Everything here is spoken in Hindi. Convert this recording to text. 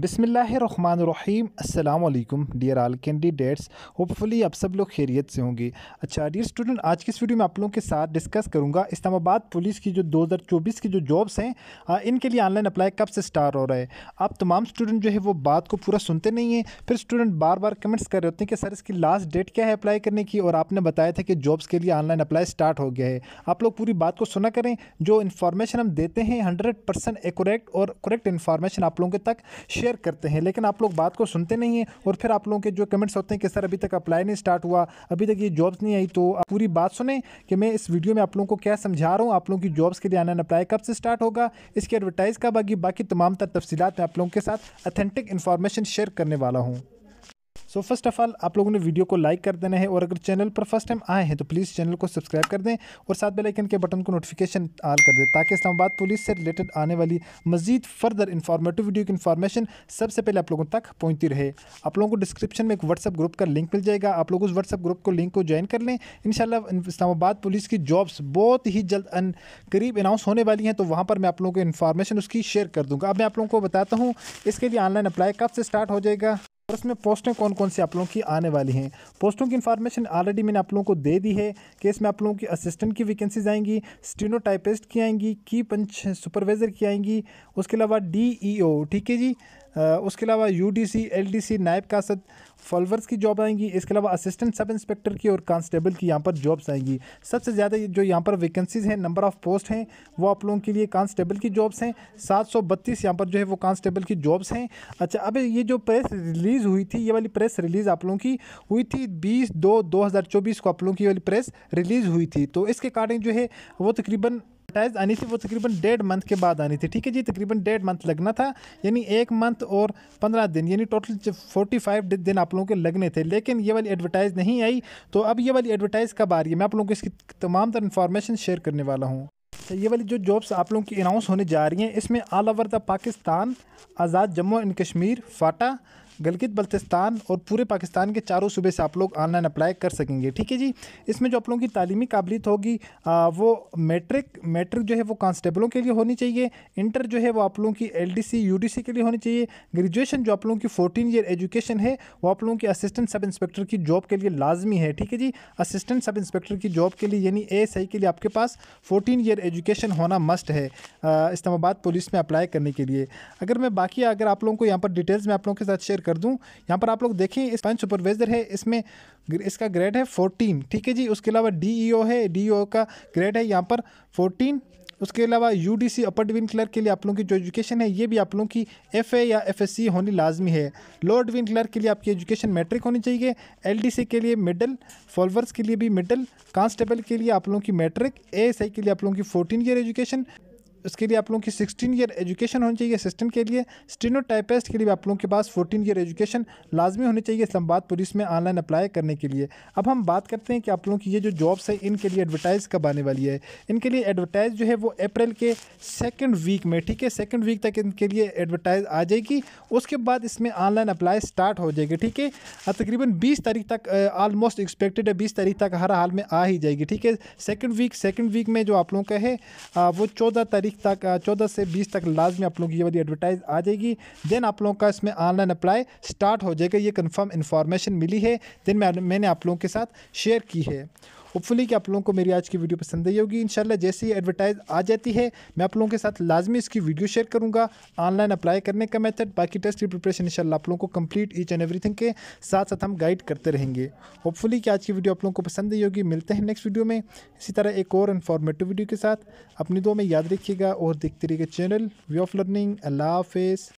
बिसमीम अल्लाम डियर आल कैंडिडेट्स होपफुली आप सब लोग खैरियत से होंगे अच्छा डियर स्टूडेंट आज की इस वीडियो में आप लोगों के साथ डिस्कस करूंगा इस्लामाबाद पुलिस की जो 2024 की जो जॉब्स हैं इनके लिए ऑनलाइन अप्लाई कब से स्टार्ट हो रहा है आप तमाम स्टूडेंट जो है वो बात को पूरा सुनते नहीं हैं फिर स्टूडेंट बार बार कमेंट्स कर रहे होते हैं कि सर इसकी लास्ट डेट क्या है अप्लाई करने की और आपने बताया था कि जॉब्स के लिए ऑनलाइन अप्लाई स्टार्ट हो गया है आप लोग पूरी बात को सुना करें जो इन्फॉर्मेशन हम देते हैं हंड्रेड परसेंट और करेक्ट इन्फॉर्मेशन आप लोगों के तक शेयर शेयर करते हैं लेकिन आप लोग बात को सुनते नहीं हैं और फिर आप लोगों के जो कमेंट्स होते हैं कि सर अभी तक अप्लाई नहीं स्टार्ट हुआ अभी तक ये जॉब्स नहीं आई तो आप पूरी बात सुने कि मैं इस वीडियो में आप लोगों को क्या समझा रहा हूँ आप लोगों की जॉब्स के लिए आना अप्लाई कब से स्टार्ट होगा इसकी एडवर्टाइज़ कब आगी बाकी तमाम तर तफसीत मैं आप लोगों के साथ अथेंटिक इन्फॉर्मेशन शेयर करने वाला हूँ सो फर्स्ट ऑफ ऑल आप लोगों ने वीडियो को लाइक कर देना है और अगर चैनल पर फर्स्ट टाइम आए हैं तो प्लीज़ चैनल को सब्सक्राइब कर दें और साथ बेल आइकन के बटन को नोटिफिकेशन ऑल कर दें ताकि इस्लामाबाद पुलिस से रिलेटेड आने वाली मजीद फर्दर इन्फॉर्मेटिव वीडियो की इन्फॉर्मेशन सबसे पहले आप लोगों तक पहुँचती रहे आप लोगों को डिस्क्रिप्शन में एक व्हाट्सअप ग्रुप का लिंक मिल जाएगा आप लोग उस व्हाट्सअप ग्रुप को लिंक को ज्वाइन कर लें इन इस्लामाबाद पुलिस की जॉब्स बहुत ही जल्द करीब अनाउंस होने वाली हैं तो वहाँ पर मैं आप लोगों को इन्फॉर्मेशन उसकी शेयर कर दूँगा अब मैं आप लोगों को बताता हूँ इसके लिए ऑनलाइन अप्लाई कब से स्टार्ट हो जाएगा और इसमें पोस्टें कौन कौन सी आप लोगों की आने वाली हैं पोस्टों की इन्फॉर्मेशन ऑलरेडी मैंने आप लोगों को दे दी है कि इसमें आप लोगों की असिस्टेंट की वैकेंसीज आएंगी स्टीनोटाइपिस्ट की आएंगी की पंच सुपरवाइज़र की आएंगी उसके अलावा डी e ठीक है जी उसके अलावा U D C L D C नायब का सद फॉलोवर्स की जॉब आएंगी इसके अलावा असिस्टेंट सब इंस्पेक्टर की और कांस्टेबल की यहाँ पर जॉब्स आएंगी सबसे ज़्यादा जो यहाँ पर वैकेंसीज़ हैं नंबर ऑफ़ पोस्ट हैं वो आप लोगों के लिए कांस्टेबल की जॉब्स हैं सात सौ बत्तीस यहाँ पर जो है वो कांस्टेबल की जॉब्स हैं अच्छा अब ये जो प्रेस रिलीज़ हुई थी ये वाली प्रेस रिलीज़ आप लोगों की हुई थी बीस दो दो हज़ार चौबीस को आप लोगों की वाली प्रेस रिलीज़ हुई थी तो इसके कारण जो है वो तकरीबन एडवर्टाइज आनी थी वो तकरीबन डेढ़ मंथ के बाद आनी थी ठीक है जी तकरीबन डेढ़ मंथ लगना था यानी एक मंथ और पंद्रह दिन यानी टोटल फोर्टी फाइव दिन आप लोगों के लगने थे लेकिन ये वाली एडवर्टाइज़ नहीं आई तो अब ये वाली एडवर्टाइज़ कब आ रही है मैं आप लोगों को इसकी तमाम तर इन्फॉर्मेशन शेयर करने वाला हूँ तो ये वाली जो जॉब्स आप लोगों की अनाउंस होने जा रही हैं इसमें all over the Pakistan Azad Jammu and Kashmir FATA Gilgit Baltistan और पूरे पाकिस्तान के चारों सूबे से आप लोग ऑनलाइन अप्लाई कर सकेंगे ठीक है जी इसमें जो आप लोगों की तालीमी काबिलियत होगी वो मेट्रिक मेट्रिक जो है वो कांस्टेबलों के लिए होनी चाहिए इंटर जो है वो आप लोगों की एल डी के लिए होनी चाहिए ग्रेजुएशन जो आप लोगों की फोर्टीन ईयर एजुकेशन है वो आप लोगों की असिस्टेंट सब इंस्पेक्टर की जॉब के लिए लाजमी है ठीक है जी असिस्टेंट सब इंस्पेक्टर की जॉब के लिए यानी ए के लिए आपके पास फोर्टीन ईयर एजुकेशन होना मस्ट है इस्लामाबाद पुलिस में अप्लाई करने के लिए अगर मैं बाकी अगर आप लोगों को यहाँ पर डिटेल्स में आप लोगों के साथ शेयर कर दूँ यहाँ पर आप लोग देखें इस पंच सुपरवाइजर है इसमें इसका ग्रेड है फोर्टीन ठीक है जी उसके अलावा डी e है डी e का ग्रेड है यहाँ पर फोर्टीन उसके अलावा U D C upper division clerk के लिए आप लोगों की जो एजुकेशन है ये भी आप लोगों की एफ ए या एफ एस सी होनी लाजमी है लोअर डिवीन क्लर्क के लिए आपकी एजुकेशन मैट्रिक होनी चाहिए एल डी सी के लिए मिडल फॉलवर्स के लिए भी मिडल कांस्टेबल के लिए आप लोगों की मैट्रिक ए एस आई के लिए आप लोगों की फोर्टीन ईयर एजुकेशन उसके लिए आप लोगों की सिक्सटीन ईयर एजुकेशन होनी चाहिए असिस्टेंट के लिए स्टेनो के लिए आप लोगों के पास फोर्टीन ईयर एजुकेशन लाजमी होनी चाहिए इस्लाबाद पुलिस में ऑनलाइन अप्लाई करने के लिए अब हम बात करते हैं कि आप लोगों की ये जो जॉब्स है इनके लिए एडवर्टाइज़ कब आने वाली है इनके लिए एडवर्टाइज़ जो है वो अप्रैल के सेकेंड वीक में ठीक है सेकेंड वीक तक इनके लिए एडवर्टाइज़ आ जाएगी उसके बाद इसमें ऑनलाइन अप्लाई स्टार्ट हो जाएगी ठीक है तकरीबन बीस तारीख तक आलमोस्ट एक्सपेक्टेड है बीस तारीख तक हर हाल में आ ही जाएगी ठीक है सेकेंड वीक सेकेंड वीक में जो आप लोगों का है वो चौदह तारीख तक चौदह से बीस तक लाजमी आप लोगों की ये वाली एडवर्टाइज आ जाएगी देन आप लोगों का इसमें ऑनलाइन अप्लाई स्टार्ट हो जाएगा ये कन्फर्म इन्फॉर्मेशन मिली है दिन मैंने आप लोगों के साथ शेयर की है होपफुली कि आप लोगों को मेरी आज की वीडियो पसंद आई होगी इंशाल्लाह जैसे ही एडवर्टाइज आ जाती है मैं आप लोगों के साथ लाजमी इसकी वीडियो शेयर करूँगा ऑनलाइन अप्लाई करने का मेथड बाकी टेस्ट की प्रिपरेशन इंशाल्लाह आप लोगों को कंप्लीट ईच एंड एवरीथिंग के साथ साथ हम गाइड करते रहेंगे होपफुली कि आज की वीडियो आप लोगों को पसंद आई होगी मिलते हैं नेक्स्ट वीडियो में इसी तरह एक और इन्फॉर्मेटिव वीडियो के साथ अपनी दो में याद रखिएगा और देखते रहिएगा चैनल वे ऑफ लर्निंग अल्लाह हाफिज़